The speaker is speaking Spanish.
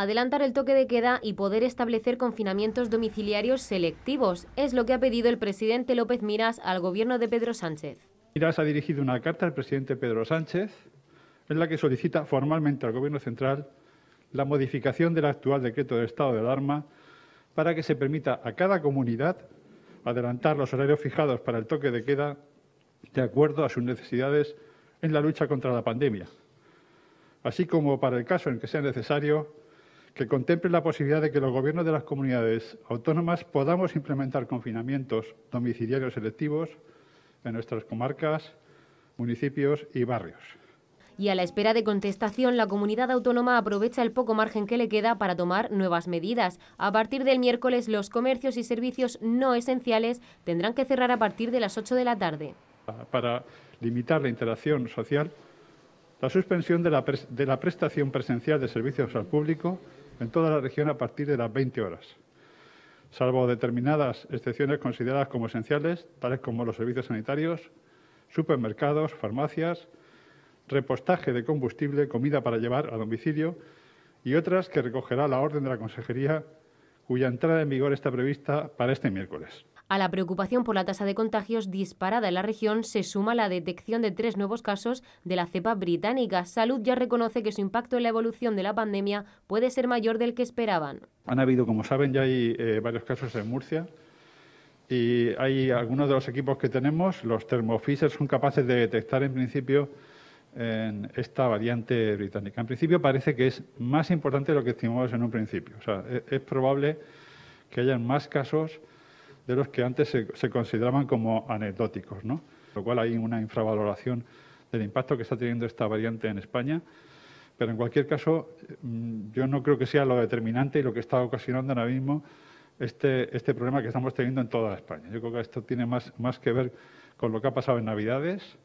adelantar el toque de queda y poder establecer confinamientos domiciliarios selectivos. Es lo que ha pedido el presidente López Miras al gobierno de Pedro Sánchez. Miras ha dirigido una carta al presidente Pedro Sánchez en la que solicita formalmente al Gobierno central la modificación del actual decreto de estado de alarma para que se permita a cada comunidad adelantar los horarios fijados para el toque de queda de acuerdo a sus necesidades en la lucha contra la pandemia, así como para el caso en que sea necesario que contemple la posibilidad de que los gobiernos de las comunidades autónomas podamos implementar confinamientos domiciliarios selectivos en nuestras comarcas, municipios y barrios. Y a la espera de contestación, la comunidad autónoma aprovecha el poco margen que le queda para tomar nuevas medidas. A partir del miércoles, los comercios y servicios no esenciales tendrán que cerrar a partir de las 8 de la tarde. Para limitar la interacción social, la suspensión de la, de la prestación presencial de servicios al público en toda la región a partir de las 20 horas, salvo determinadas excepciones consideradas como esenciales, tales como los servicios sanitarios, supermercados, farmacias, repostaje de combustible, comida para llevar a domicilio y otras que recogerá la orden de la Consejería, cuya entrada en vigor está prevista para este miércoles. A la preocupación por la tasa de contagios disparada en la región se suma la detección de tres nuevos casos de la cepa británica. Salud ya reconoce que su impacto en la evolución de la pandemia puede ser mayor del que esperaban. Han habido, como saben, ya hay eh, varios casos en Murcia y hay algunos de los equipos que tenemos, los termofisers, son capaces de detectar en principio esta variante británica. En principio parece que es más importante de lo que estimamos en un principio. es, e-, es probable que hayan más casos de los que antes se, consideraban como anecdóticos, ¿no? Lo cual hay una infravaloración del impacto que está teniendo esta variante en España. Pero en cualquier caso, mm, yo no creo que sea lo determinante y lo que está ocasionando ahora mismo este, este problema que estamos teniendo en toda España. Yo creo que esto tiene más que ver con lo que ha pasado en Navidades,